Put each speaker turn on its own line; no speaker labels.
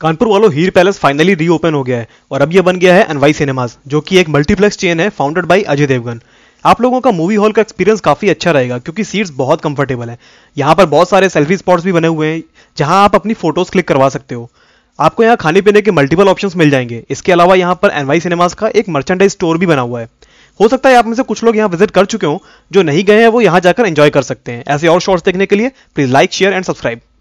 कानपुर वालों हीर palace finally reopen हो गया है और अब यह बन गया है अनवाई सिनेमाज जो कि एक मल्टीप्लेक्स चेन है फाउंडेड बाय अजय देवगन आप लोगों का मूवी हॉल का एक्सपीरियंस काफ़ी अच्छा रहेगा क्योंकि सीट्स बहुत कंफर्टेबल है यहाँ पर बहुत सारे सेल्फी स्पॉट्स भी बने हुए हैं जहाँ आप अपनी फोटोज़ क्लिक करवा सकते हो आपको यहाँ खाने पीने के मल्टीपल ऑप्शंस मिल जाएंगे इसके अलावा यहाँ पर एनवाई सिनेमाज का एक मर्चेंडाइज स्टोर भी बना हुआ है हो सकता है आप में से कुछ लोग यहाँ विजिट कर चुके हों जो नहीं गए हैं वो यहाँ जाकर एंजॉय कर सकते हैं ऐसे और शॉर्ट्स देखने के लिए please like share and subscribe